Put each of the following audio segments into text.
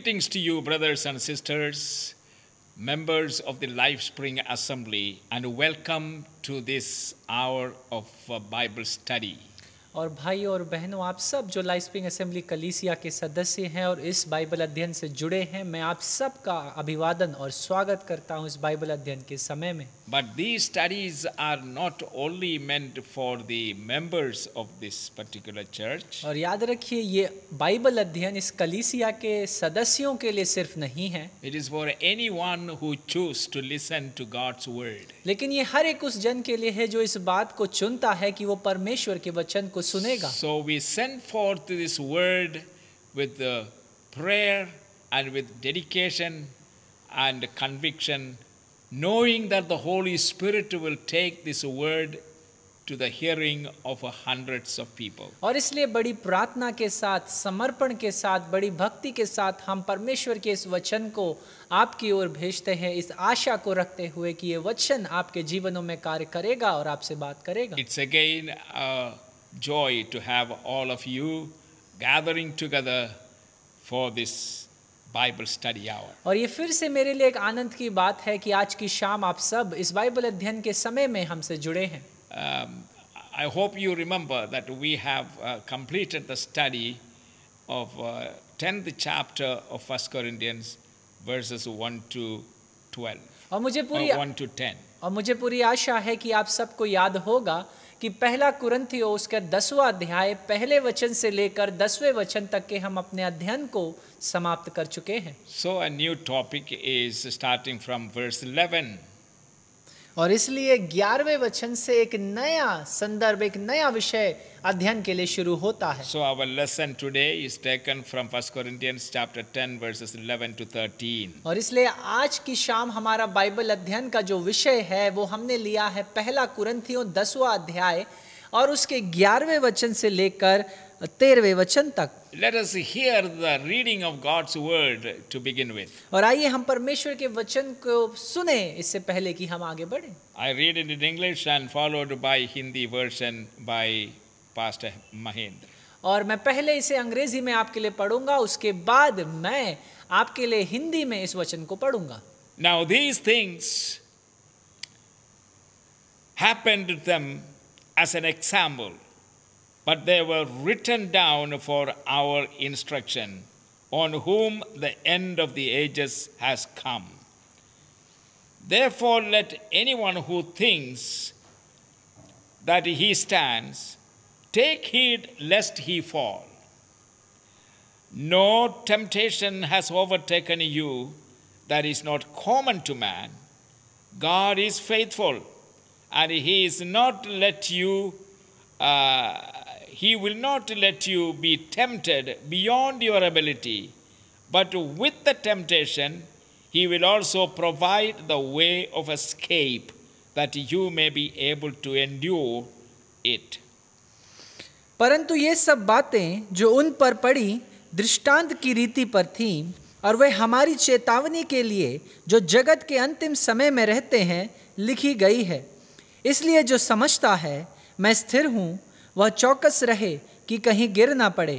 Greetings to you, brothers and sisters, members of the Lifespring Assembly, and welcome to this hour of uh, Bible study. और भाई और बहनों आप सब जो लाइस्पिंग असेंबली कलीसिया के सदस्य हैं और इस बाइबल अध्ययन से जुड़े हैं मैं आप सब का अभिवादन और स्वागत करता हूं इस बाइबल अध्ययन के समय में but the studies are not only meant for the members of this particular church और याद रखिए ये बाइबल अध्ययन इस कलीसिया के सदस्यों के लिए सिर्फ नहीं है it is for any who choose to listen to God's word लेकिन ये हर एक उस जन के लिए है जो इस बात को चुनता है कि वो परमेश्वर के वचन को को सुनेगा so we send for this word with prayer and with dedication and conviction knowing that the Holy Spirit will take this word to the hearing of hundreds of people. और इसलिए बड़ी प्रार्थना के साथ समर्पण के साथ बड़ी भक्ति के साथ हम परमेश्वर के इस वचन को आपकी ओर भेजते हैं इस आशा को रखते हुए कि ये वचन आपके जीवनों में कार्य करेगा और आपसे बात करेगा it's again joy to have all of you gathering together for this Bible study hour. और ये फिर से मेरे लिए एक आनंद की बात है कि आज की शाम आप सब इस बाइबल अध्ययन के समय में हमसे जुड़े हैं um, I hope you remember that we have uh, completed the study of 10th uh, chapter of 1 Corinthians verses 1 to 12. और मुझे uh, पूरी uh, 1 to 10. और मुझे पूरी आशा है कि आप सबको याद होगा कि पहला कुरंथियो उसका दसवा अध्याय पहले वचन से लेकर दसवें वचन तक के हम अपने अध्ययन को समाप्त कर चुके हैं so a new topic is starting from verse 11 और इसलिए ग्यारहवें वचन से एक नया संदर्भ एक नया विषय अध्ययन के लिए शुरू होता है so our lesson today is taken from First Corinthians chapter 10 verses 11 to 13 और इसलिए आज की शाम हमारा बाइबल अध्ययन का जो विषय है वो हमने लिया है पहला कुरंथियों दसवां अध्याय और उसके ग्यारहवें वचन से लेकर तेरहवें वचन तक let us hear the reading of God's word to begin with और आइए हम परमेश्वर के वचन को सुने इससे पहले कि हम आगे बढ़े I read it in English and followed by Hindi version by pastor Mahendra और मैं पहले इसे अंग्रेजी में आपके लिए पढ़ूंगा उसके बाद मैं आपके लिए हिंदी में इस वचन को पढ़ूंगा now these things happened to them as an example but they were written down for our instruction, on whom the end of the ages has come. Therefore, let anyone who thinks that he stands take heed lest he fall. No temptation has overtaken you that is not common to man. God is faithful, and he is not let you. Uh, He will not let you be tempted beyond your ability, but with the temptation, He will also provide the way of escape that you may be able to endure it. परंतु ये सब बातें जो उन पर पड़ी दृष्टांत की रीति पर थीं और वे हमारी चेतावनी के लिए जो जगत के अंतिम समय में रहते हैं लिखी गई है इसलिए जो समझता है मैं स्थिर हूँ वह चौकस रहे कि कहीं गिर ना पड़े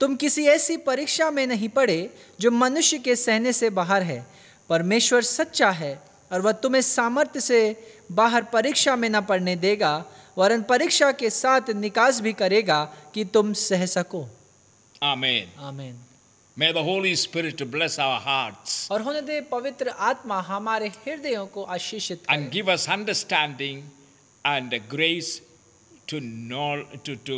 तुम किसी ऐसी परीक्षा में नहीं पड़े जो मनुष्य के सहने से बाहर है परमेश्वर सच्चा है और वह तुम्हें सामर्थ्य से बाहर परीक्षा में न पड़ने देगा वरन परीक्षा के साथ निकास भी करेगा कि तुम सह सको आमेन आमेन may the Holy Spirit bless our our और होने दे पवित्र आत्मा हमारे हृदयों को आशीषित and give us understanding and grace to know, to to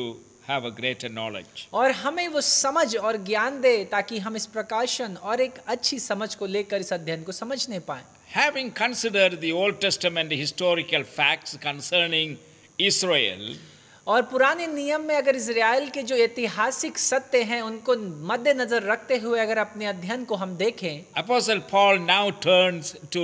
have a greater knowledge. aur hame wo samajh aur gyan de taki hum is prakashan aur ek achhi samajh ko lekar is adhyayan ko samajhne paaye Having considered the Old Testament historical facts concerning Israel, और पुराने नियम में अगर Israel के जो ऐतिहासिक सत्य हैं उनको मद्देनजर रखते हुए अगर अपने अध्ययन को हम देखें apostle Paul now turns to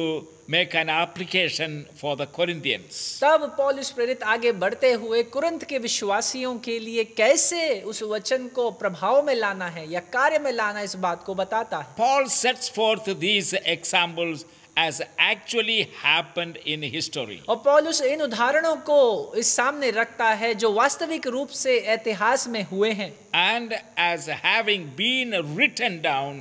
make an application for the Corinthians तब पॉल इस प्रेरित आगे बढ़ते हुए कुरंत के विश्वासियों के लिए कैसे उस वचन को प्रभाव में लाना है या कार्य में लाना इस बात को बताता है Paul sets forth these examples has actually happened in history. और पौलुस इन उदाहरणों को इस सामने रखता है जो वास्तविक रूप से इतिहास में हुए हैं and as having been written down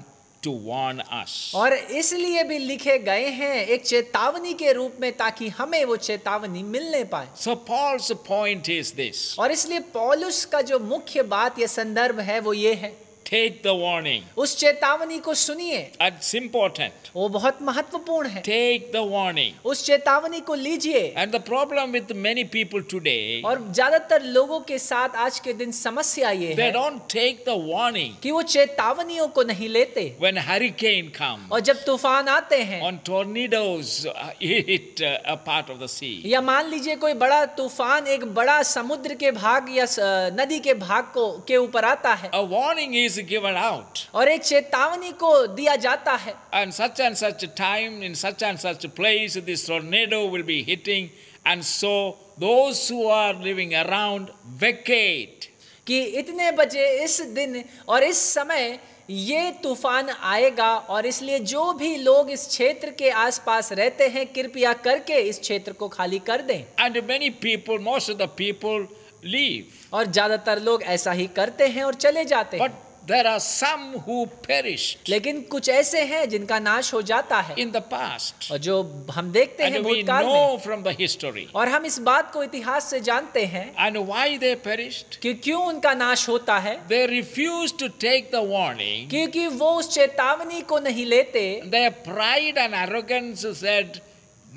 to warn us. और इसलिए भी लिखे गए हैं एक चेतावनी के रूप में ताकि हमें वो चेतावनी मिलने पाए So Paul's point is this. और इसलिए पौलुस का जो मुख्य बात या संदर्भ है वो ये है Take the warning. उस चेतावनी को सुनिए It's important. वो बहुत महत्वपूर्ण है Take the warning. उस चेतावनी को लीजिए And the problem with many people today. और ज्यादातर लोगों के साथ आज के दिन समस्या ये they don't take the warning. कि वो चेतावनियों को नहीं लेते When hurricane comes. और जब तूफान आते हैं On tornadoes hit a part of the sea. या मान लीजिए कोई बड़ा तूफान एक बड़ा समुद्र के भाग या uh, नदी के भाग को के ऊपर आता है A warning is given out. और एक चेतावनी को दिया जाता है. And such and such time in such and such place this tornado will be hitting and so those who are living around vacate. कि इतने बजे इस दिन और इस समय ये तूफान आएगा और इसलिए जो भी लोग इस क्षेत्र के आसपास रहते हैं कृपया करके इस क्षेत्र को खाली कर दें and many people most of the people leave और ज्यादातर लोग ऐसा ही करते हैं और चले जाते हैं but There are some who perished. लेकिन कुछ ऐसे हैं जिनका नाश हो जाता है In the past. और जो हम देखते हैं भूतकाल में. know from the history. और हम इस बात को इतिहास से जानते हैं And why they perished? कि क्यों उनका नाश होता है They refused to take the warning. क्योंकि वो उस चेतावनी को नहीं लेते Their pride and arrogance said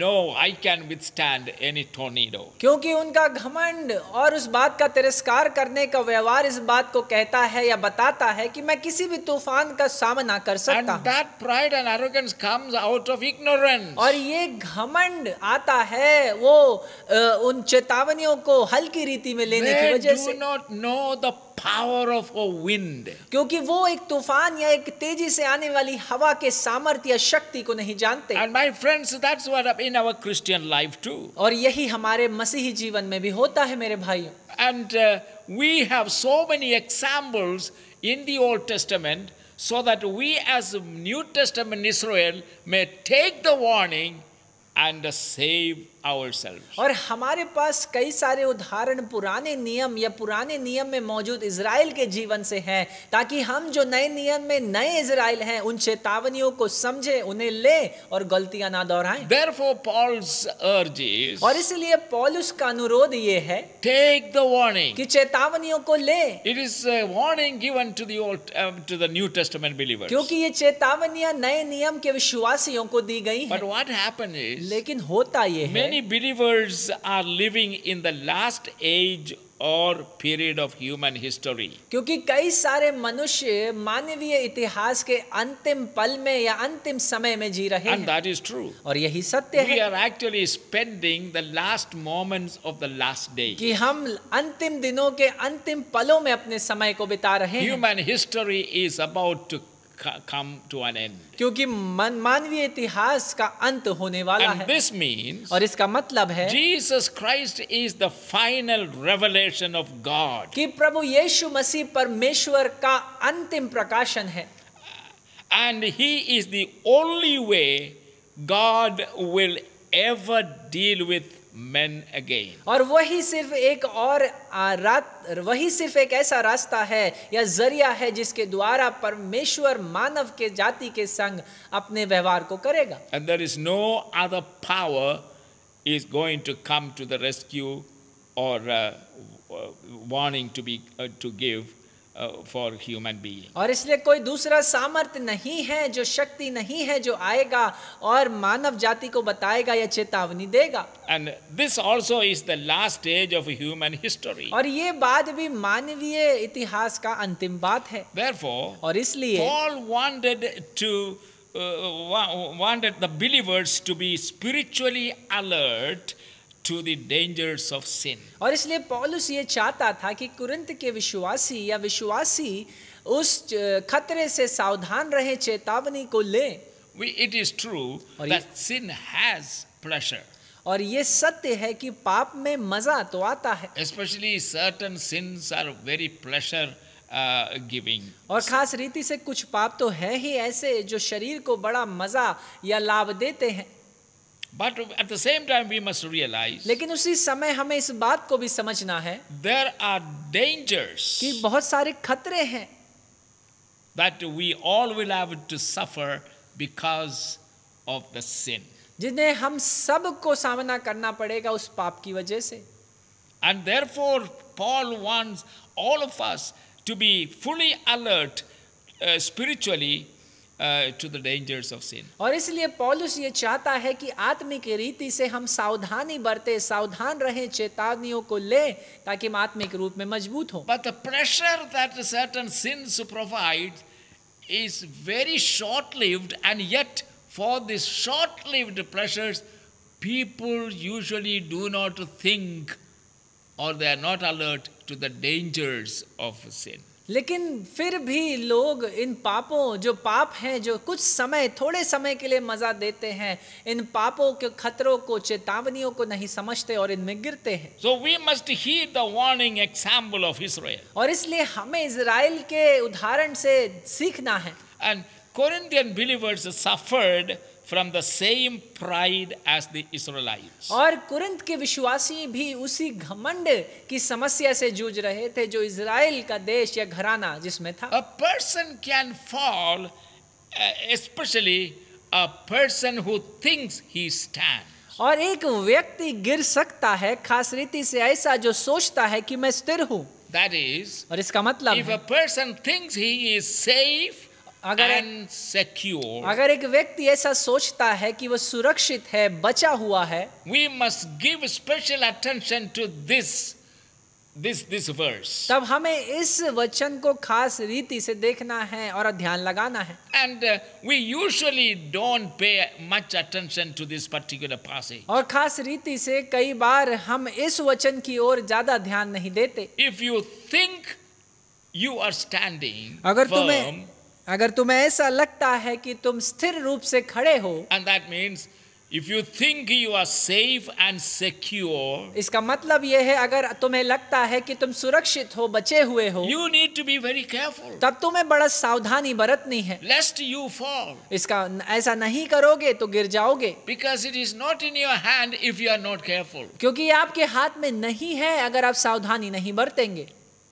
no I can withstand any tornado क्योंकि उनका घमंड और उस बात का तिरस्कार करने का व्यवहार इस बात को कहता है या बताता है कि मैं किसी भी तूफान का सामना कर सकता हूं that pride and arrogance comes out of ignorance और ये घमंड आता है वो उन चेतावनियों को हल्की रीति में लेने की वजह से not know the power of a wind क्योंकि वो एक तूफान या एक तेजी से आने वाली हवा के सामर्थ्य या शक्ति को नहीं जानते and my friends that's what in our Christian life too और यही हमारे मसीही जीवन में भी होता है मेरे भाइयों and we have so many examples in the Old Testament so that we as New Testament Israel may take the warning and save ourselves. और हमारे पास कई सारे उदाहरण पुराने नियम या पुराने नियम में मौजूद इसराइल के जीवन से हैं ताकि हम जो नए नियम में नए इसराइल हैं उन चेतावनियों को समझे उन्हें ले और गलतियां ना दोहराएं Therefore Paul's urge is और इसलिए पॉलस का अनुरोध ये है take the warning कि चेतावनियों को ले It is a warning given to the old uh, to the New Testament believers. क्योंकि ये चेतावनियां नए नियम के विश्वासियों को दी गई हैं But what happened is लेकिन होता ये है many believers are living in the last age और पीरियड ऑफ ह्यूमन हिस्ट्री क्योंकि कई सारे मनुष्य मानवीय इतिहास के अंतिम पल में या अंतिम समय में जी रहे And हैं दैट इज ट्रू और यही सत्य वी है are actually spending the last moments of the last day कि हम अंतिम दिनों के अंतिम पलों में अपने समय को बिता रहे हैं human history is about to come to an end. क्योंकि मन मानवीय इतिहास का अंत होने वाला And है this means और इसका मतलब है Jesus Christ is the final revelation of God. कि प्रभु यीशु मसीह परमेश्वर का अंतिम प्रकाशन है And he is the only way God will ever deal with men again. aur wahi sirf ek aur raat wahi sirf ek aisa rasta hai ya zariya hai jiske dwara parmeshwar manav ke jati ke sang apne vyavhar ko karega And there is no other power is going to come to the rescue or uh, warning to be uh, to give for human being और इसलिए कोई दूसरा सामर्थ्य नहीं है जो शक्ति नहीं है जो आएगा और मानव जाति को बताएगा या चेतावनी देगा and this also is the last stage of human history और ये बात भी मानवीय इतिहास का अंतिम बात है देयरफॉर और इसलिए Paul wanted to wanted the believers to be spiritually alert to the dangers of sin. और इसलिए पौलुस ये चाहता था कि कुरिन्थ के विश्वासी या विश्वासी उस खतरे से सावधान रहे चेतावनी को लें We, it is true that sin has pleasure. और ये सत्य है कि पाप में मजा तो आता है Especially certain sins are very pleasure giving uh, और खास रीति से कुछ पाप तो है ही ऐसे जो शरीर को बड़ा मजा या लाभ देते हैं But at the same time we must realize लेकिन उसी समय हमें इस बात को भी समझना है there are dangers कि बहुत सारे खतरे हैं that we all will have to suffer because of the sin जिन्हें हम सब को सामना करना पड़ेगा उस पाप की वजह से and therefore Paul wants all of us to be fully alert uh, spiritually to the dangers of sin. और इसलिए पौलुस ये चाहता है कि आत्मिक रीति से हम सावधानी बरते सावधान रहें चेतावनियों को लें ताकि हम आत्मिक रूप में मजबूत हों But the pressure that certain sins provide is very short lived and yet for these short lived pleasures people usually do not think or they are not alert to the dangers of sin लेकिन फिर भी लोग इन पापों जो पाप हैं जो कुछ समय थोड़े समय के लिए मज़ा देते हैं इन पापों के खतरों को चेतावनियों को नहीं समझते और इनमें गिरते हैं so we must heed the warning example of Israel और इसलिए हमें इसराइल के उदाहरण से सीखना है and Corinthian believers suffered from the same pride as the Israel और कुरिंत के विश्वासी भी उसी घमंड की समस्या से जूझ रहे थे जो इसराइल का देश या घराना जिसमें था a person can fall specially a person who thinks he stand और एक व्यक्ति गिर सकता है खास रीति से ऐसा जो सोचता है कि मैं स्थिर हूं दैट इज और इसका मतलब if a person thinks he is safe अगर एंड अगर एक व्यक्ति ऐसा सोचता है कि वह सुरक्षित है बचा हुआ है we must give special attention to this this this verse तब हमें इस वचन को खास रीति से देखना है और ध्यान लगाना है and we usually don't pay much attention to this particular passage और खास रीति से कई बार हम इस वचन की ओर ज्यादा ध्यान नहीं देते if you think you are standing अगर तुम्हें अगर तुम्हें ऐसा लगता है कि तुम स्थिर रूप से खड़े हो and that means if you think you are safe and secure, इसका मतलब यह है अगर तुम्हें लगता है कि तुम सुरक्षित हो बचे हुए हो you need to be very careful तब तुम्हें बड़ा सावधानी बरतनी है लेस्ट यू fall. इसका ऐसा नहीं करोगे तो गिर जाओगे because it is not in your hand if you are not careful क्योंकि ये आपके हाथ में नहीं है अगर आप सावधानी नहीं बरतेंगे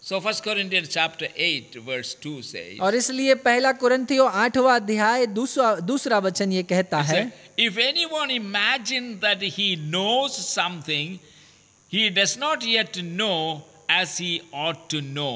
So first Corinthians chapter 8 verse 2 says और इसलिए पहला कुरिन्थियो 8वां अध्याय दूसरा दूसरा वचन ये कहता है if anyone imagine that he knows something he does not yet know as he ought to know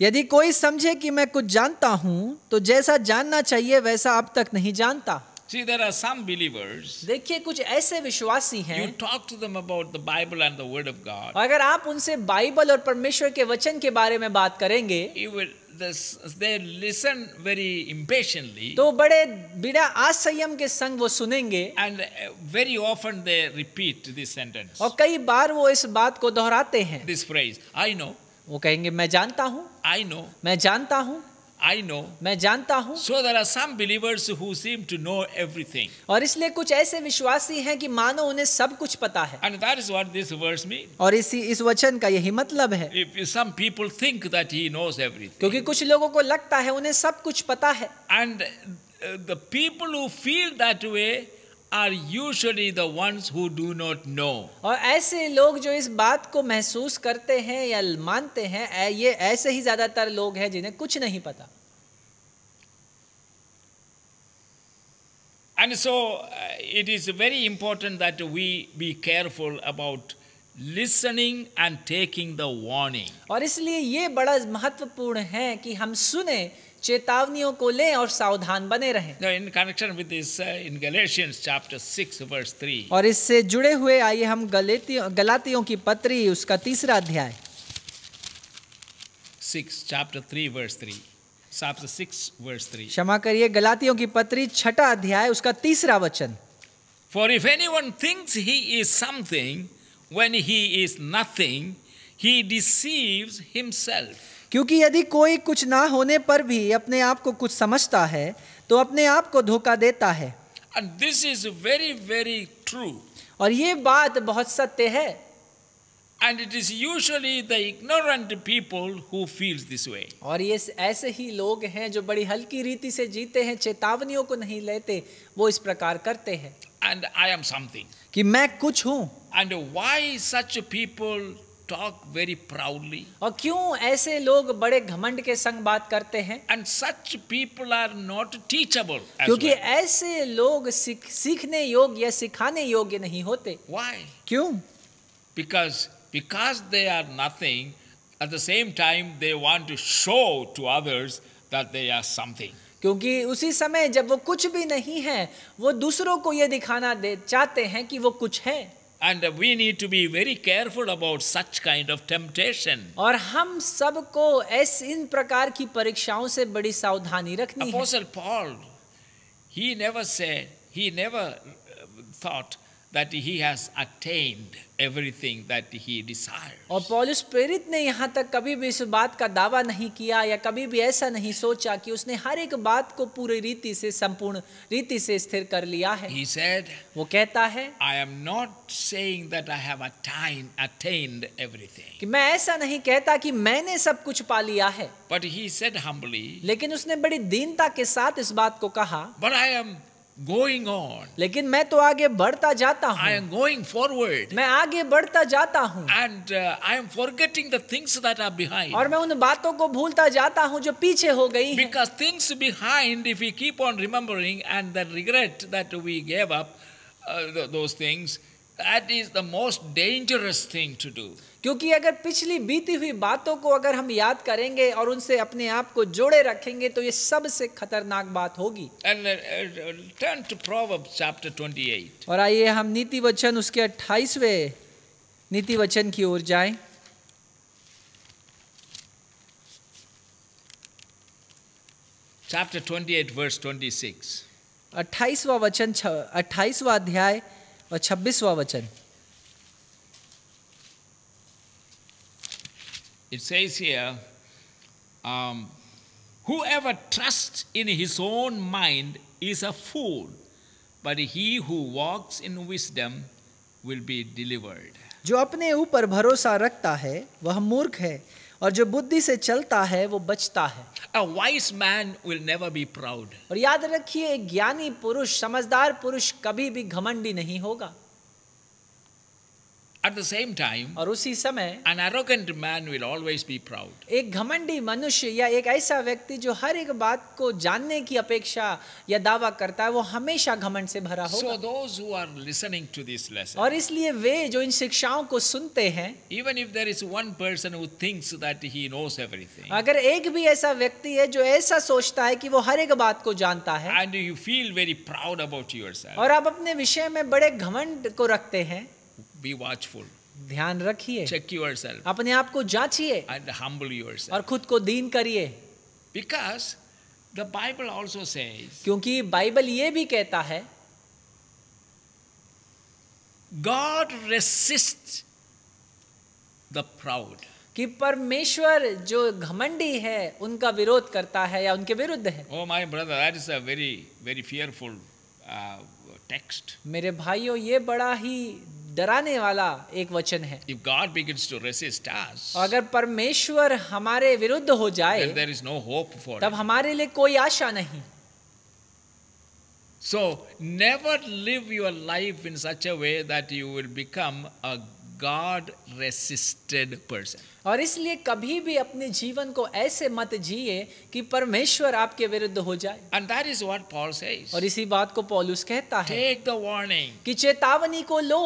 यदि कोई समझे कि मैं कुछ जानता हूं तो जैसा जानना चाहिए वैसा अब तक नहीं जानता See, there are some believers. देखिए कुछ ऐसे विश्वासी हैं. You talk to them about the Bible and the Word of God. अगर आप उनसे बाइबल और परमेश्वर के वचन के बारे में बात करेंगे. You will this, they listen very impatiently. तो बड़े बिना असंयम के संग वो सुनेंगे. And very often they repeat this sentence. और कई बार वो इस बात को दोहराते हैं. This phrase, I know. वो कहेंगे मैं जानता हूँ. I know. मैं जानता हूँ. I know. मैं जानता हूँ. So there are some believers who seem to know everything. और इसलिए कुछ ऐसे विश्वासी हैं कि मानो उन्हें सब कुछ पता है. And that is what this verse means. और इसी इस वचन का यही मतलब है. If some people think that he knows everything. क्योंकि कुछ लोगों को लगता है उन्हें सब कुछ पता है. And the people who feel that way are usually the ones who do not know. और ऐसे लोग जो इस बात को महसूस करते हैं या मानते हैं ये ऐसे ही ज़्यादातर लोग हैं जिन्हें कुछ नहीं पता And so it is very important that we be careful about listening and taking the warning. और इसलिए ये बड़ा महत्वपूर्ण है कि हम सुनें चेतावनियों को लें और सावधान बने रहें in connection with this in Galatians chapter 6 verse 3 और इससे जुड़े हुए आइए हम गलातियों गलातियों की पत्री उसका तीसरा अध्याय 6 चैप्टर 3 वर्स 3 क्षमा करिए गलातियों की पत्री छठा अध्याय उसका तीसरा वचन for if any one thing is something when he is nothing he deceive himself क्योंकि यदि कोई कुछ ना होने पर भी अपने आप को कुछ समझता है तो अपने आप को धोखा देता है And this is very, very true. और ये बात बहुत सत्य है And it is usually the ignorant people who feels this way. और ये ऐसे ही लोग हैं जो बड़ी हल्की रीति से जीते हैं चेतावनियों को नहीं लेते वो इस प्रकार करते हैं And I am something. कि मैं कुछ हूँ And why such people talk very proudly और क्यों ऐसे लोग बड़े घमंड के संग बात करते हैं and such people are not teachable क्योंकि well. ऐसे लोग सीख, सीखने योग्य या सिखाने योग्य नहीं होते why क्यों because because they are nothing at the same time they want to show to others that they are something क्योंकि उसी समय जब वो कुछ भी नहीं है वो दूसरों को ये दिखाना दे चाहते हैं कि वो कुछ है And we need to be very careful about such kind of temptation. और हम सबको ऐस इन प्रकार की परीक्षाओं से बड़ी सावधानी रखनी Apostle Paul, he never said, he never uh, thought that he has attained everything that he desires. और पौलुस प्रेरित ने यहाँ तक कभी भी इस बात का दावा नहीं किया या कभी भी ऐसा नहीं सोचा कि उसने हर एक बात को पूरी रीति से संपूर्ण रीति से स्थिर कर लिया है he said, वो कहता है I am not saying that I have attained, attained everything. कि मैं ऐसा नहीं कहता कि मैंने सब कुछ पा लिया है But he said humbly, लेकिन उसने बड़ी दीनता के साथ इस बात को कहा But I am going on lekin main to aage badhta jata hu I am going forward main aage badhta jata hu and uh, I am forgetting the things that are behind aur main un baaton ko bhulta jata hu jo piche ho gayi hain because things behind if we keep on remembering and the regret that we gave up uh, those things that is the most dangerous thing to do क्योंकि अगर पिछली बीती हुई बातों को अगर हम याद करेंगे और उनसे अपने आप को जोड़े रखेंगे तो ये सबसे खतरनाक बात होगी uh, uh, और आइए हम नीति वचन उसके 28वें नीति वचन की ओर जाएं चैप्टर वचन 28वां अध्याय और छब्बीसवा वचन it says here, um, whoever trusts in his own mind is a fool, but he who walks in wisdom will be delivered. जो अपने ऊपर भरोसा रखता है वह मूर्ख है और जो बुद्धि से चलता है वो बचता है A wise man will never be proud. और याद रखिए ज्ञानी पुरुष समझदार पुरुष कभी भी घमंडी नहीं होगा At the same time, और उसी समय an arrogant man will always be proud. एक घमंडी मनुष्य या एक ऐसा व्यक्ति जो हर एक बात को जानने की अपेक्षा या दावा करता है वो हमेशा घमंड से भरा होगा. So those who are listening to this lesson. और इसलिए वे जो इन शिक्षाओं को सुनते हैं Even if there is one person who thinks that he knows everything. अगर एक भी ऐसा व्यक्ति है जो ऐसा सोचता है कि वो हर एक बात को जानता है And you feel very proud about yourself. और आप अपने विषय में बड़े घमंड को रखते हैं बी वॉचफुल ध्यान रखिए चेक योरसेल्फ अपने आप को जांचिए एंड हम्बल योरसेल्फ और खुद को दीन करिए because the Bible also says क्योंकि बाइबल ये भी कहता है गॉड रेसिस्ट द प्राउड कि परमेश्वर जो घमंडी है उनका विरोध करता है या उनके विरुद्ध है oh my brother that is a very very fearful text मेरे भाइयों ये बड़ा ही डराने वाला एक वचन है If God begins to resist us, अगर परमेश्वर हमारे विरुद्ध हो जाए then there is no hope for तब हमारे लिए कोई आशा नहीं So never live your life in such a way that you will become a God resisted person. और इसलिए कभी भी अपने जीवन को ऐसे मत जिए कि परमेश्वर आपके विरुद्ध हो जाए And that is what Paul says. और इसी बात को पौलुस कहता है Take the warning. कि चेतावनी को लो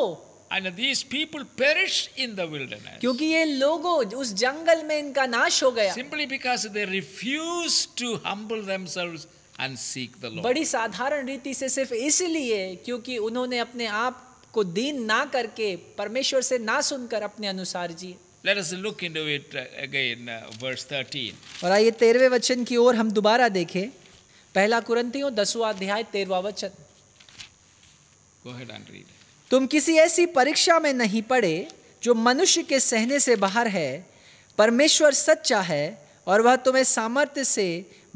And these people perish in the wilderness. kyunki ye logo us jangal mein inka nash ho gaya Simply because they refuse to humble themselves and seek the Lord. badi sadharan reeti se sirf isliye kyunki unhone apne aap ko deen na karke parmeshwar se na sunkar apne anusar ji Let us look into it again, uh, verse 13. aur aaye 13ve vachan ki or hum dobara dekhe pehla कुरंतियों 10va adhyay 13va vachan Go ahead and read. तुम किसी ऐसी परीक्षा में नहीं पड़े जो मनुष्य के सहने से बाहर है परमेश्वर सच्चा है और वह तुम्हें सामर्थ्य से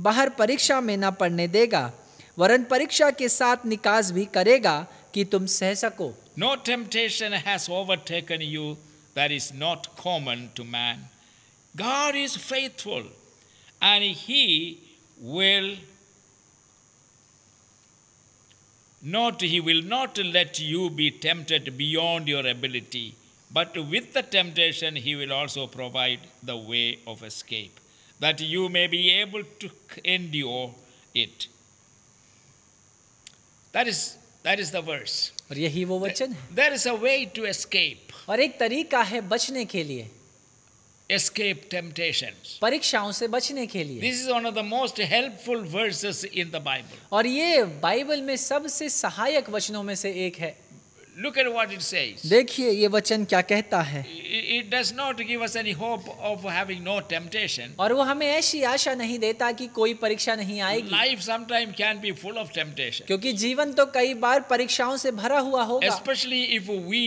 बाहर परीक्षा में ना पढ़ने देगा वरन परीक्षा के साथ निकास भी करेगा कि तुम सह सको no temptation has overtaken you that is not common to man God is Not he will not let you be tempted beyond your ability, but with the temptation he will also provide the way of escape, that you may be able to endure it. That is that is the verse. और यही वो वचन है. There is a way to escape. और एक तरीका है बचने के लिए. escape temptations. परीक्षाओं से बचने के लिए This is one of the most helpful verses in the Bible. और ये बाइबल में सबसे सहायक वचनों में से एक है Look at what it says. देखिए ये वचन क्या कहता है It does not give us any hope of having no temptation. और वो हमें ऐसी आशा नहीं देता कि कोई परीक्षा नहीं आएगी Life sometimes can be full of temptation. क्योंकि जीवन तो कई बार परीक्षाओं से भरा हुआ होगा Especially if we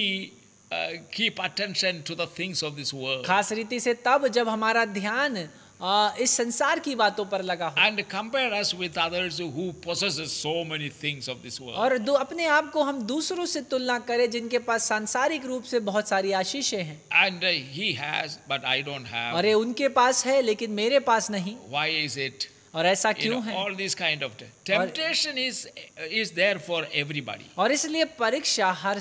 Uh, keep attention to the things of this world. खास रीति से तब जब हमारा ध्यान uh, इस संसार की बातों पर लगा हो and compare us with others who possesses so many things of this world और दो अपने आप को हम दूसरों से तुलना करें जिनके पास सांसारिक रूप से बहुत सारी आशीषें हैं and he has but I don't have अरे उनके पास है लेकिन मेरे पास नहीं व्हाई इज इट और ऐसा क्यों है all this kind of temptation is is there for everybody और इसलिए परीक्षा हर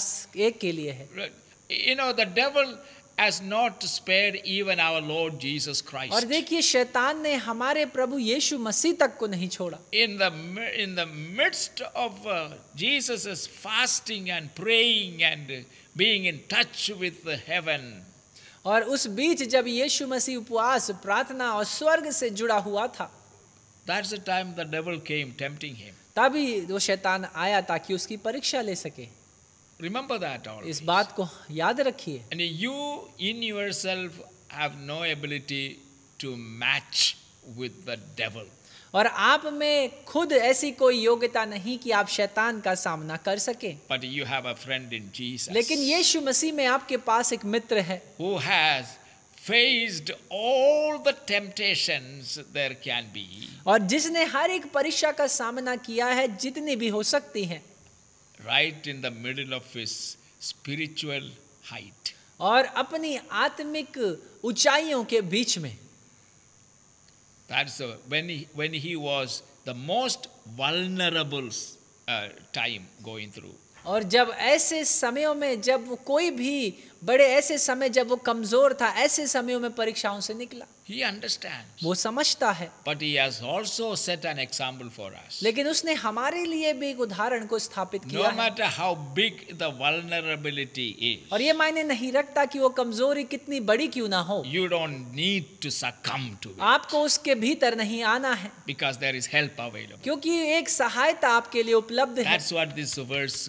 एक के लिए है you know the devil has not spared even our Lord Jesus Christ. और देखिए शैतान ने हमारे प्रभु यीशु मसीह तक को नहीं छोड़ा. In the in the midst of uh, Jesus's fasting and praying and being in touch with the heaven. और उस बीच जब यीशु मसीह उपवास प्रार्थना और स्वर्ग से जुड़ा हुआ था. That's the time the devil came tempting him. तभी वो शैतान आया ताकि उसकी परीक्षा ले सके. remember that always. इस बात को याद रखिए and you in yourself have no ability to match with the devil और आप में खुद ऐसी कोई योग्यता नहीं कि आप शैतान का सामना कर सके but you have a friend in Jesus लेकिन यीशु मसीह में आपके पास एक मित्र है who has faced all the temptations there can be और जिसने हर एक परीक्षा का सामना किया है जितनी भी हो सकती हैं right in the middle of his spiritual height aur apni आत्मिक unchaiyon ke beech mein that's when he, when he was the most vulnerable uh, time going through और जब ऐसे समयों में जब वो कोई भी बड़े ऐसे समय जब वो कमजोर था ऐसे समयों में परीक्षाओं से निकला He understands. वो समझता है But he has also set an example for us. लेकिन उसने हमारे लिए भी एक उदाहरण को स्थापित किया no matter how big the vulnerability is. और ये मायने नहीं रखता कि वो कमजोरी कितनी बड़ी क्यों ना हो You don't need to succumb to it. आपको उसके भीतर नहीं आना है Because there is help available. क्योंकि एक सहायता आपके लिए उपलब्ध है That's what this verse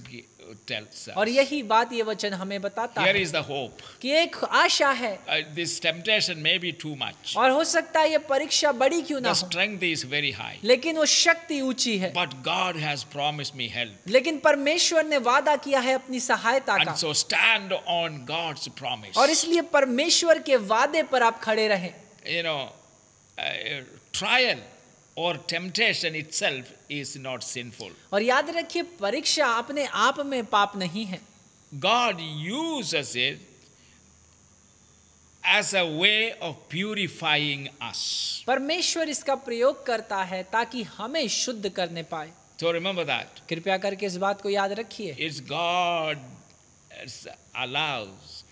tells us. और यही बात ये वचन हमें बताता Here है is the hope. कि एक आशा है uh, this temptation may be too much. और हो सकता है ये परीक्षा बड़ी क्यों ना हो। the strength is very high. लेकिन वो शक्ति ऊंची है But God has promised me help. लेकिन परमेश्वर ने वादा किया है अपनी सहायता का। And so stand on God's promise. और इसलिए परमेश्वर के वादे पर आप खड़े रहें you know, uh, trial or temptation itself is not sinful. और याद रखिए परीक्षा अपने आप में पाप नहीं है God uses it as a way of purifying us. परमेश्वर इसका प्रयोग करता है ताकि हमें शुद्ध करने पाए So remember that. कृपया करके इस बात को याद रखिए It's God allows.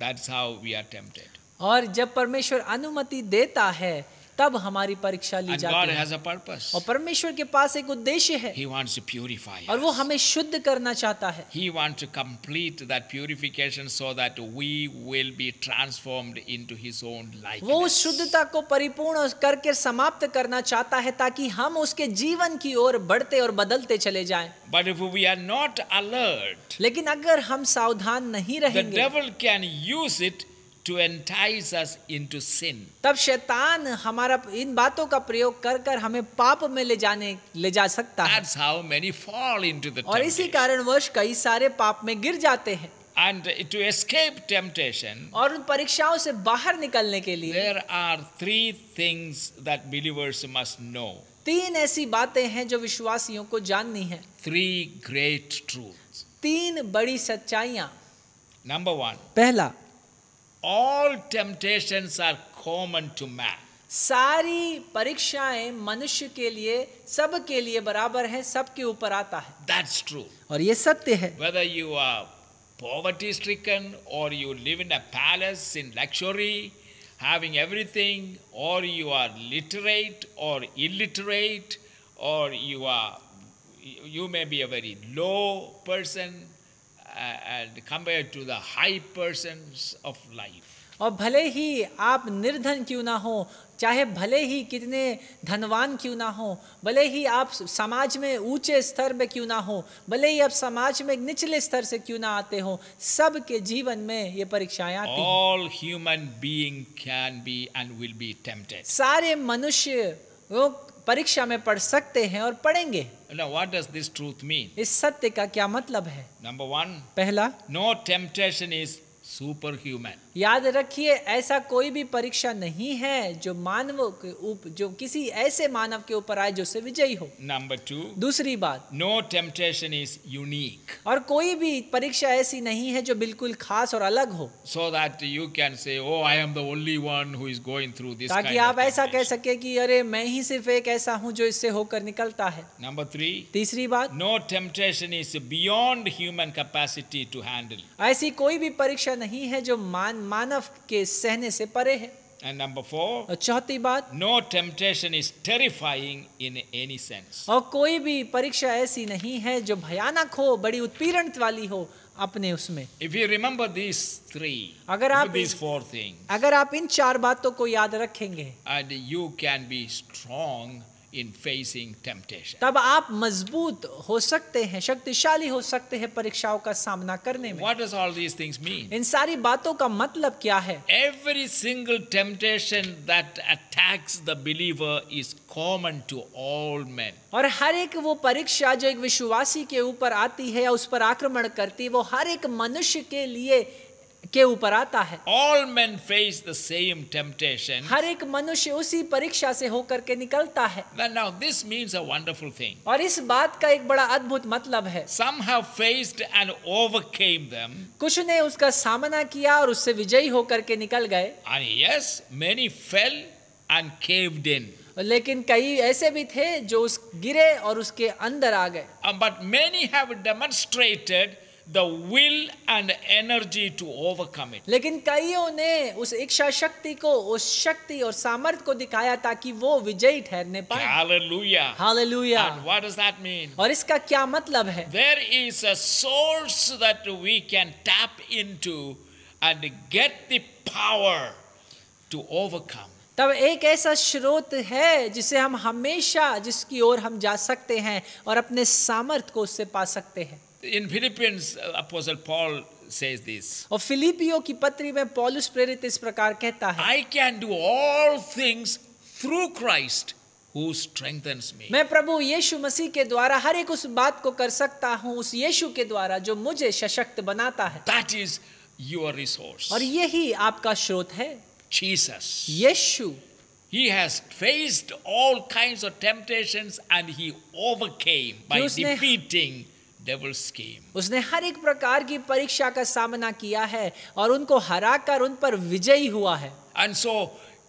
That's how we are tempted. और जब परमेश्वर अनुमति देता है तब हमारी परीक्षा ली जाती है और परमेश्वर के पास एक उद्देश्य है He wants to purify us. और वो हमें शुद्ध करना चाहता है He wants to complete that purification so that we will be transformed into His own likeness. वो शुद्धता को परिपूर्ण करके समाप्त करना चाहता है ताकि हम उसके जीवन की ओर बढ़ते और बदलते चले जाएं। But if we are not alert, लेकिन अगर हम सावधान नहीं रहेंगे, the devil can use it to entice us into sin. तब शैतान हमारा इन बातों का प्रयोग कर कर हमें पाप में ले जाने ले जा सकता है That's how many fall into the और इसी कारणवश कई सारे पाप में गिर जाते हैं And to escape temptation, और उन परीक्षाओं से बाहर निकलने के लिए there are three things that believers must know. तीन ऐसी बातें हैं जो विश्वासियों को जाननी है Three great truths. तीन बड़ी सच्चाइयाँ. Number one. पहला all temptations are common to man सारी परीक्षाएं मनुष्य के लिए सब के लिए बराबर है सबके ऊपर आता है That's true. और ये सत्य है whether you are poverty stricken or you live in a palace in luxury having everything or you are literate or illiterate or you are you may be a very low person and compared to the high persons of life. और भले ही आप निर्धन क्यों ना हो चाहे भले ही कितने धनवान क्यों ना हो भले ही आप समाज में ऊंचे स्तर में क्यों ना हो भले ही आप समाज में निचले स्तर से क्यों ना आते हो सब के जीवन में ये परीक्षाएं आती all human being can be and will be tempted सारे मनुष्य परीक्षा में पढ़ सकते हैं और पढ़ेंगे Now, what does this truth mean? इस सत्य का क्या मतलब है नंबर वन पहला no temptation is superhuman याद रखिए ऐसा कोई भी परीक्षा नहीं है जो मानव के उप जो किसी ऐसे मानव के ऊपर आए जो से विजयी हो नंबर टू दूसरी बात नो टेम्पटेशन इज यूनिक और कोई भी परीक्षा ऐसी नहीं है जो बिल्कुल खास और अलग हो so that you can say oh I am the only one who is going through this ताकि आप ऐसा कह सके कि अरे मैं ही सिर्फ एक ऐसा हूँ जो इससे होकर निकलता है नंबर थ्री तीसरी बात no temptation is beyond human capacity to handle ऐसी कोई भी परीक्षा नहीं है जो मान मानव के सहने से परे है एंड नंबर फोर चौथी बात no temptation is terrifying in any sense और कोई भी परीक्षा ऐसी नहीं है जो भयानक हो बड़ी उत्पीड़न वाली हो अपने उसमें if you remember this three अगर आप दिस फोर थिंग अगर आप इन चार बातों को याद रखेंगे and you can be strong in facing temptation तब आप मजबूत हो सकते हैं शक्तिशाली हो सकते हैं परीक्षाओं का सामना करने में what does all these things mean इन सारी बातों का मतलब क्या है every single temptation that attacks the believer is common to all man और हर एक वो परीक्षा जो एक विश्वासी के ऊपर आती है या उस पर आक्रमण करती है वो हर एक मनुष्य के लिए के ऊपर आता है all man face the same temptation हर एक मनुष्य उसी परीक्षा से होकर के निकलता है now this means a wonderful thing और इस बात का एक बड़ा अद्भुत मतलब है some have faced and overcame them कुछ ने उसका सामना किया और उससे विजयी होकर के निकल गए and yes many fell and caved in लेकिन कई ऐसे भी थे जो उस गिरे और उसके अंदर आ गए but many have demonstrated the will and energy to overcome it. lekin कईयों ne us iksha shakti ko us shakti aur samarth ko dikhaya taki wo vijay ठहरने पाए Hallelujah. Hallelujah. And what does that mean? aur iska kya matlab hai There is a source that we can tap into and get the power to overcome. तब एक ऐसा स्रोत है जिसे हम हमेशा जिसकी ओर हम जा सकते हैं और अपने सामर्थ्य को उससे पा सकते हैं In Philippians, Apostle Paul says this. और फिलिपियो की पत्री में पॉलुस प्रेरित इस प्रकार कहता है I can do all things through Christ who strengthens me. मैं प्रभु यीशु मसीह के द्वारा हर एक उस बात को कर सकता हूँ उस यीशु के द्वारा जो मुझे सशक्त बनाता है That is your resource. और यही आपका स्रोत है Jesus. Yeshu He has faced all kinds of temptations and he overcame by defeating devil's scheme. उसने हर एक प्रकार की परीक्षा का सामना किया है और उनको हराकर उन पर विजयी हुआ है And so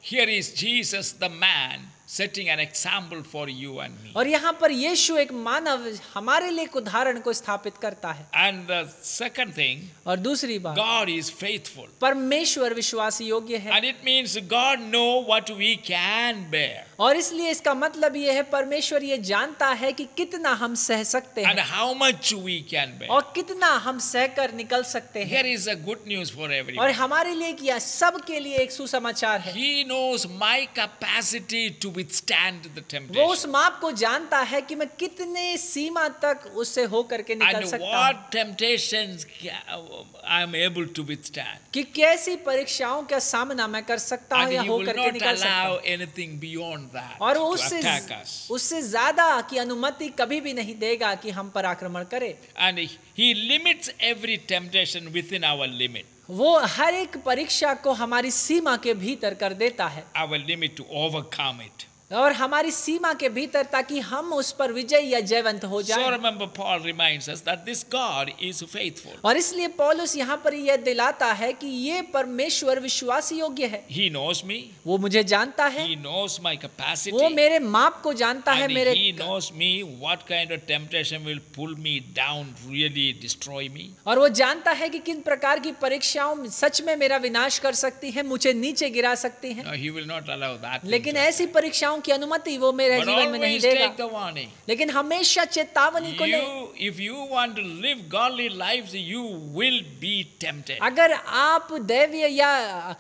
here is Jesus the man setting an example for you and me. और यहाँ पर यीशु एक मानव हमारे लिए एक उदाहरण को स्थापित करता है And the second thing, और दूसरी बात God is faithful. परमेश्वर विश्वास योग्य है And it means God know what we can bear. और इसलिए इसका मतलब यह है परमेश्वर ये जानता है कि कितना हम सह सकते हैं how much we can can और कितना हम सह कर निकल सकते हैं Here is a good news for और हमारे लिए क्या सबके लिए एक सुसमाचार है he knows my capacity to withstand stand वो उस माप को जानता है कि मैं कितने सीमा तक उससे होकर के निकल सकता what temptations I am able to withstand. कि कैसी परीक्षाओं का सामना मैं कर सकता हूँ या होकर के निकल सकता हूं और वो उससे उससे ज्यादा की अनुमति कभी भी नहीं देगा कि हम पर आक्रमण करे and he limits every temptation within our limit वो हर एक परीक्षा को हमारी सीमा के भीतर कर देता है our limit to overcome it और हमारी सीमा के भीतर ताकि हम उस पर विजय या जयवंत हो जाएं। so और इसलिए पॉलस यहाँ पर यह दिलाता है कि ये परमेश्वर विश्वास योग्य है He knows me. वो मुझे जानता है He knows my capacity. वो मेरे माप को जानता And है मेरे He knows me what kind of temptation will pull me down, really destroy me. और वो जानता है कि किन प्रकार की परीक्षाओं सच में मेरा विनाश कर सकती है मुझे नीचे गिरा सकती है no, लेकिन ऐसी परीक्षाओं क्रियाओं की अनुमति वो मेरे But जीवन में नहीं देगा लेकिन हमेशा चेतावनी को ले if you want to live godly life you will be tempted अगर आप दैवीय या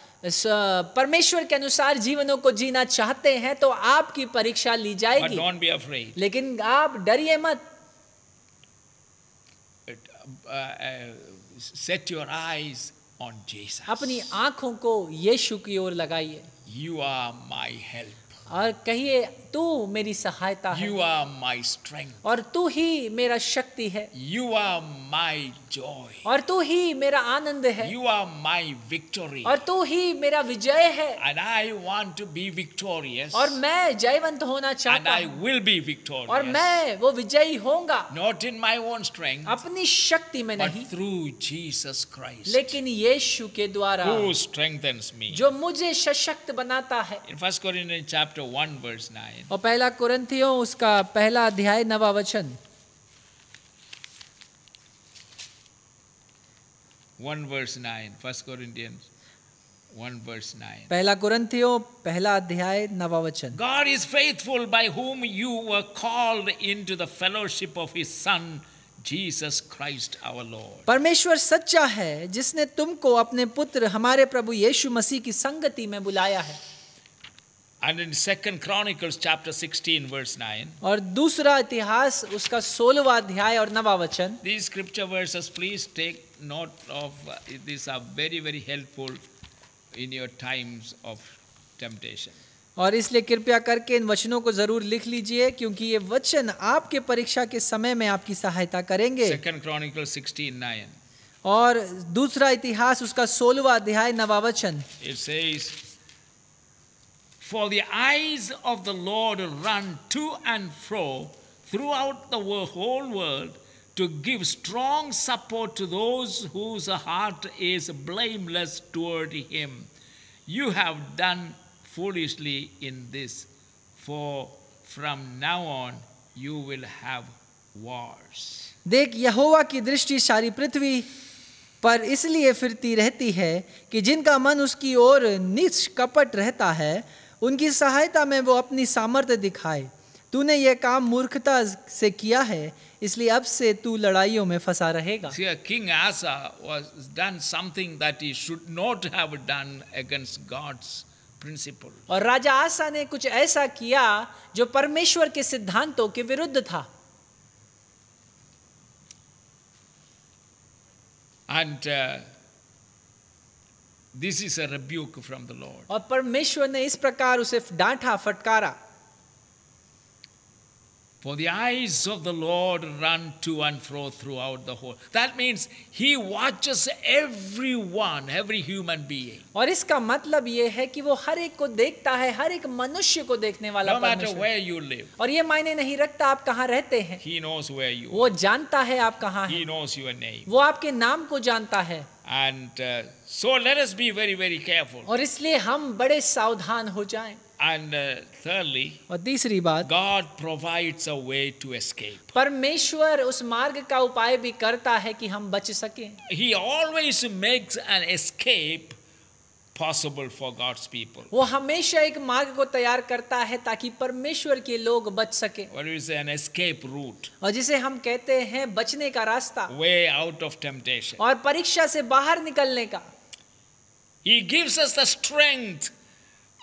परमेश्वर के अनुसार जीवनों को जीना चाहते हैं तो आपकी परीक्षा ली जाएगी But don't be afraid. लेकिन आप डरिए मत set your eyes on Jesus अपनी आंखों को यीशु की ओर लगाइए यू आर माय हेल्प और कहिए तू मेरी सहायता है यू आर माई स्ट्रेंथ और तू ही मेरा शक्ति है यू आर माई जॉय और तू ही मेरा आनंद है यू आर माई विक्टोरी और तू ही मेरा विजय है and I want to be victorious और मैं जयवंत होना चाहता हूँ आई विल बी विक्टोरियस और मैं वो विजयी होगा not in my own strength अपनी शक्ति में नहीं थ्रू जीसस क्राइस्ट लेकिन यीशु के द्वारा हु स्ट्रेंथन्स मी जो मुझे सशक्त बनाता है in first Corinthians chapter one verse nine और पहला कुरंथियों उसका पहला अध्याय नवा वचन one verse nine first Corinthians one verse nine पहला कुरंथियों पहला अध्याय नवा वचन God is faithful by whom you were called into the fellowship of his son Jesus Christ our Lord. परमेश्वर सच्चा है जिसने तुमको अपने पुत्र हमारे प्रभु यीशु मसीह की संगति में बुलाया है And in Second Chronicles chapter 16 verse 9. और दूसरा इतिहास उसका 16वां अध्याय और 9वां वचन. These scripture verses please take note of uh, these are very very helpful in your times of temptation. और इसलिए कृपया करके इन वचनों को जरूर लिख लीजिए क्योंकि ये वचन आपके परीक्षा के समय में आपकी सहायता करेंगे. Second Chronicles 16:9. और दूसरा इतिहास उसका 16वां अध्याय 9वां वचन. It says For the eyes of the Lord run to and fro throughout the whole world to give strong support to those whose heart is blameless toward him. You have done foolishly in this, for from now on you will have wars. देख यहोवा की दृष्टि सारी पृथ्वी पर इसलिए फिरती रहती है कि जिनका मन उसकी ओर निष्कपट रहता है उनकी सहायता में वो अपनी सामर्थ्य दिखाए तूने ये काम मूर्खता से किया है इसलिए अब से तू लड़ाइयों में फंसा रहेगा king Asa was done something that he should not have done against God's principle और राजा आसा ने कुछ ऐसा किया जो परमेश्वर के सिद्धांतों के विरुद्ध था and uh, This is a rebuke from the Lord. और परमेश्वर ने इस प्रकार उसे डांटा फटकारा For the eyes of the Lord run to and fro throughout the whole. That means he watches everyone, every human being. और इसका मतलब ये है कि वो हर एक को देखता है हर एक मनुष्य को देखने वाला परमेश्वर. no matter where you live. और ये मायने नहीं रखता आप कहाँ रहते हैं he knows where you वो जानता है आप कहाँ हैं he knows your name. वो आपके नाम को जानता है and uh, so let us be very very careful और इसलिए हम बड़े सावधान हो जाएं and uh, thirdly और तीसरी बात God provides a way to escape परमेश्वर उस मार्ग का उपाय भी करता है कि हम बच सकें He always makes an escape possible for God's people. वो हमेशा एक मार्ग को तैयार करता है ताकि परमेश्वर के लोग बच सके What is an escape route? और जिसे हम कहते हैं बचने का रास्ता Way out of temptation. और परीक्षा से बाहर निकलने का He gives us the strength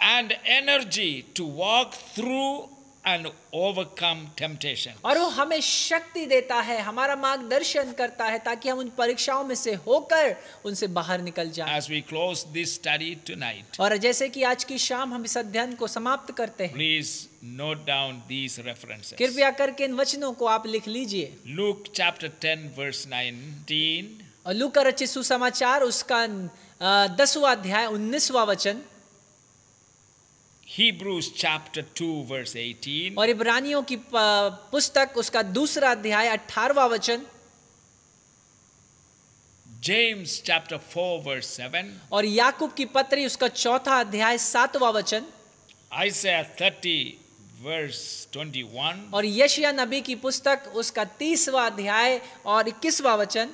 and energy to walk through and overcome temptation और वो हमें शक्ति देता है हमारा मार्गदर्शन करता है ताकि हम उन परीक्षाओं में से होकर उनसे बाहर निकल जाएं. As we close this study tonight. और जैसे कि आज की शाम हम इस अध्ययन को समाप्त करते हैं. Please note down these reference कृपया करके इन वचनों को आप लिख लीजिए. Luke chapter 10 verse 19. और लूका रचित सुसमाचार उसका दसवा अध्याय उन्नीसवा वचन Hebrews chapter 2 verse 18 और इब्रानियों की पुस्तक उसका दूसरा अध्याय 18वां वचन James chapter 4 verse 7 और याकूब की पत्री उसका चौथा अध्याय 7वां वचन Isaiah 30 verse 21 और यशिया नबी की पुस्तक उसका 30वां अध्याय और 21वां वचन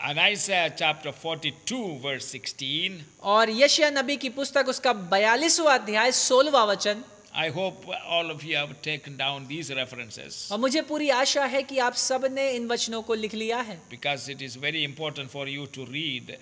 And Isaiah chapter 42 verse 16. और यशया नबी की पुस्तक उसका 42वां अध्याय 16वां वचन I hope all of you have taken down these references. और मुझे पूरी आशा है कि आप सब ने इन वचनों को लिख लिया है Because it is very important for you to read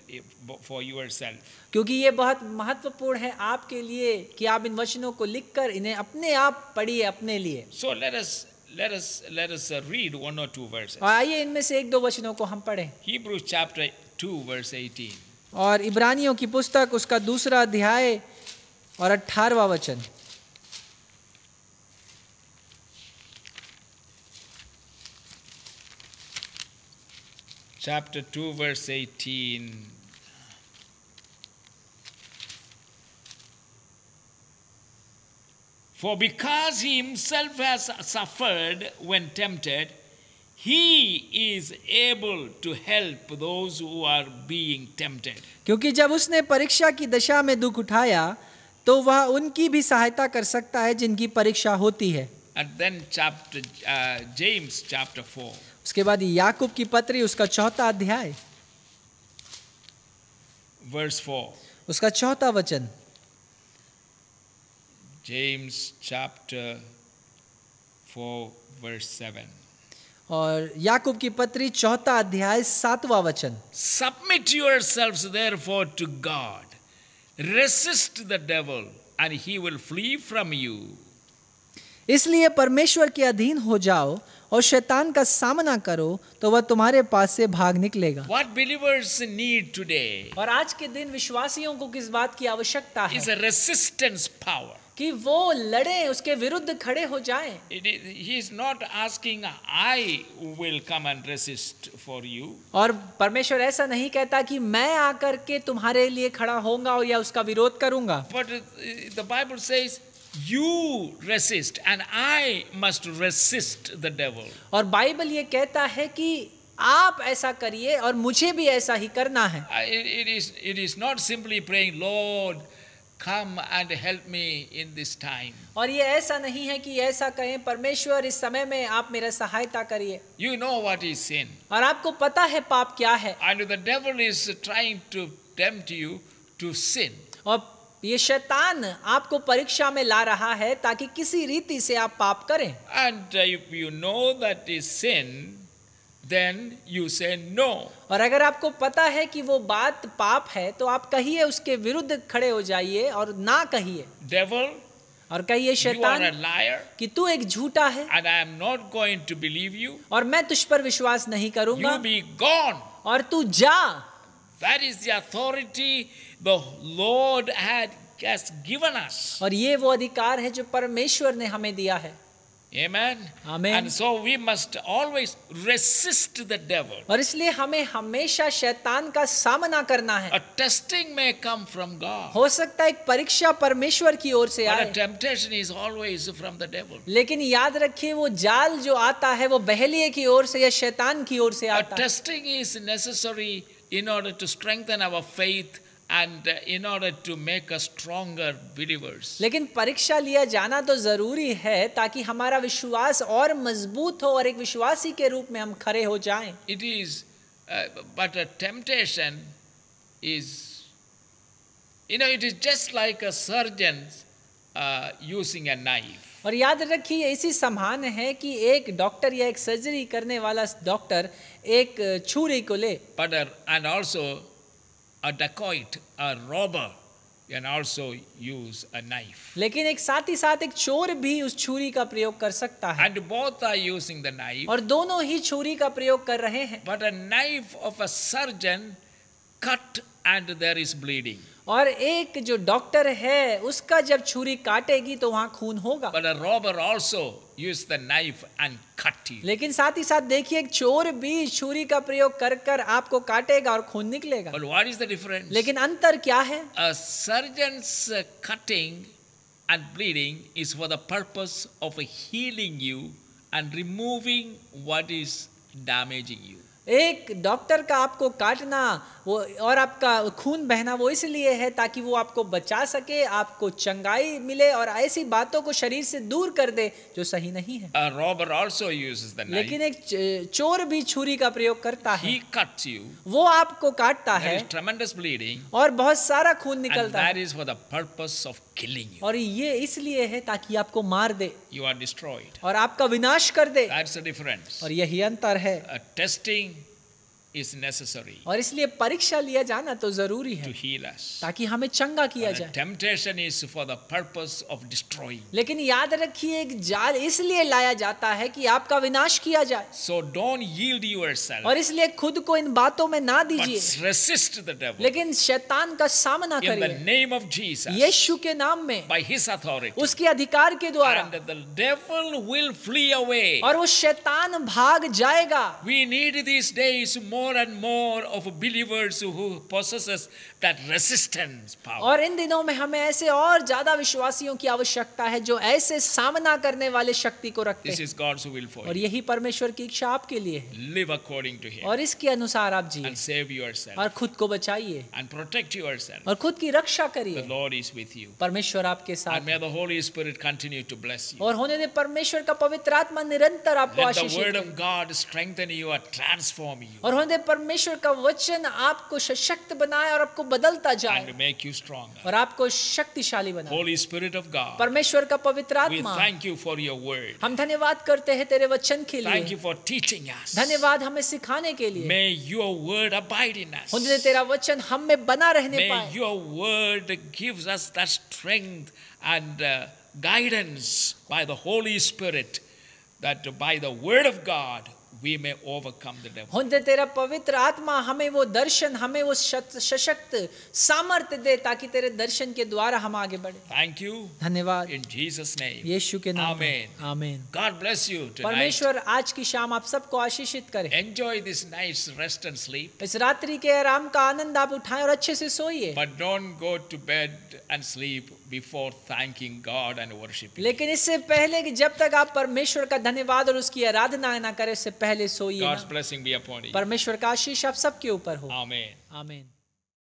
for yourself. क्योंकि ये बहुत महत्वपूर्ण है आपके लिए कि आप इन वचनों को लिखकर इन्हें अपने आप पढ़िए अपने लिए So let us let us let us read one or two verses aaiye inme se ek do वचनों ko hum padhe Hebrews chapter 2 verse 18 aur ibraniyon ki pustak uska dusra adhyay aur 18va vachan chapter 2 verse 18 For because he himself has suffered when tempted, he is able to help those who are being tempted. क्योंकि जब उसने परीक्षा की दशा में दुख उठाया तो वह उनकी भी सहायता कर सकता है जिनकी परीक्षा होती है And then chapter, uh, James chapter four. उसके बाद याकूब की पत्री उसका चौथा अध्याय Verse 4. उसका चौथा वचन James chapter 4 verse 7. और याकूब की पत्री चौथा अध्याय सातवां वचन submit yourself therefore to God resist the devil and he will flee from you इसलिए परमेश्वर के अधीन हो जाओ और शैतान का सामना करो तो वह तुम्हारे पास से भाग निकलेगा What believers need today और आज के दिन विश्वासियों को किस बात की आवश्यकता है is a resistance power कि वो लड़े उसके विरुद्ध खड़े हो जाए not asking I will come and resist for you और परमेश्वर ऐसा नहीं कहता कि मैं आकर के तुम्हारे लिए खड़ा होऊंगा या उसका विरोध करूंगा but the Bible says you resist and I must resist the devil. और बाइबल ये कहता है कि आप ऐसा करिए और मुझे भी ऐसा ही करना है It, it is it is not simply praying Lord come and help me in this time और ये ऐसा नहीं है कि ऐसा कहें परमेश्वर इस समय में आप मेरा सहायता करिए you know what is sin और आपको पता है पाप क्या है and the devil is trying to tempt you to sin ये शैतान आपको परीक्षा में ला रहा है ताकि किसी रीति से आप पाप करें and you know that is sin then you say no और अगर आपको पता है कि वो बात पाप है तो आप कहिए उसके विरुद्ध खड़े हो जाइए और ना कहिए डेवल और कहिए शैतान कि तू एक झूठा है and I am not going to believe you और मैं तुझ पर विश्वास नहीं करूंगा यू बी गॉन और तू जा that is the authority the Lord had given us और ये वो अधिकार है जो परमेश्वर ने हमें दिया है Amen. Amen. And so we must always resist the devil. और इसलिए हमें हमेशा शैतान का सामना करना है. A testing may come from God. हो सकता है एक परीक्षा परमेश्वर की ओर से आए. But a temptation is always from the devil. लेकिन याद रखिए वो जाल जो आता है वो बहेलिए की ओर से या शैतान की ओर से आता है. A testing is necessary in order to strengthen our faith and in order to make us stronger believers lekin pariksha liya jana to zaruri hai taki hamara vishwas aur mazboot ho aur ek vishwasi ke roop mein hum खड़े ho jaye it is uh, but a temptation is you know it is just like a surgeon uh, using a knife और याद रखिए इसी समान है कि एक doctor या एक सर्जरी करने वाला डॉक्टर एक छुरी को ले but and also a dacoit, a robber can also use a knife. लेकिन एक साथ ही साथ एक चोर भी उस छुरी का प्रयोग कर सकता है And both are using the knife. और दोनों ही छुरी का प्रयोग कर रहे हैं But a knife of a surgeon cut and there is bleeding. और एक जो डॉक्टर है उसका जब छुरी काटेगी तो वहाँ खून होगा But a robber also use the knife and cut you. लेकिन साथ ही साथ देखिए एक चोर भी छुरी का प्रयोग कर कर आपको काटेगा और खून निकलेगा But what is the difference? लेकिन अंतर क्या है A surgeon's cutting and bleeding is for the purpose of healing you and removing what is damaging you. एक डॉक्टर का आपको काटना वो और आपका खून बहना वो इसलिए है ताकि वो आपको बचा सके आपको चंगाई मिले और ऐसी बातों को शरीर से दूर कर दे जो सही नहीं है लेकिन एक चोर भी छुरी का प्रयोग करता है you. वो आपको काटता है bleeding. और बहुत सारा खून निकलता है killing you. और ये इसलिए है ताकि आपको मार दे You are destroyed. और आपका विनाश कर दे That's the difference. और यही अंतर है. A testing is necessary. aur isliye pariksha liya jana to zaruri hai to heal us. taki hame changa kiya jaye temptation is for the purpose of destroying. lekin yaad rakhiye ek jaal isliye laya jata hai ki aapka vinash kiya jaye so don't yield yourself. aur isliye khud ko in baaton mein na dijiye resist the devil. lekin shaitan ka samna kariye in the name of Jesus. yeshu ke naam mein by his authority. uske adhikar ke dwara and the devil will flee away. aur wo shaitan bhag jayega we need these days more more and more of believers who possesses that resistance power. और इन दिनों में हमें ऐसे और ज्यादा विश्वासियों की आवश्यकता है जो ऐसे सामना करने वाले शक्ति को रखते हैं. This is God's will for. you. और यही परमेश्वर की इच्छा आपके लिए है. Live according to Him. और इसके अनुसार आप जिए. And save yourself. और खुद को बचाइए. And protect yourself. और खुद की रक्षा करिए. The Lord is with you. परमेश्वर आपके साथ. And may the Holy Spirit continue to bless you. और होने दे परमेश्वर का पवित्र आत्मा निरंतर आपको आशीष दे. Let the word of God strengthen you and transform you. और खुदावंद परमेश्वर का वचन आपको सशक्त बनाए और आपको बदलता जाए मेक यू स्ट्रांग और आपको शक्तिशाली बनाए होली स्पिरिट ऑफ गॉड परमेश्वर का पवित्र आत्मा thank you for your word हम धन्यवाद करते हैं तेरे वचन के लिए thank you for teaching us धन्यवाद हमें सिखाने के लिए may your word abide in us खुदा तेरा वचन हम में बना रहने पाए may your word gives us the strength and guidance by the Holy Spirit that by the word of god we may overcome the devil. होंदे तेरा पवित्र आत्मा हमें वो दर्शन हमें वो सशक्त सामर्थ्य दे ताकि तेरे दर्शन के द्वारा हम आगे बढ़े थैंक यू धन्यवाद इन जीसस नेम यीशु के नाम आमेन आमेन गॉड ब्लेस यू परमेश्वर आज की शाम आप सबको आशीषित करे enjoy this night's rest and sleep इस रात्रि के आराम का आनंद आप उठाएं और अच्छे से सोइए but don't go to bed and sleep before thanking God and worshipping लेकिन इससे पहले कि जब तक आप परमेश्वर का धन्यवाद और उसकी आराधना ना करें उससे पहले सोइए परमेश्वर का आशीष आप सबके ऊपर हो आमीन आमीन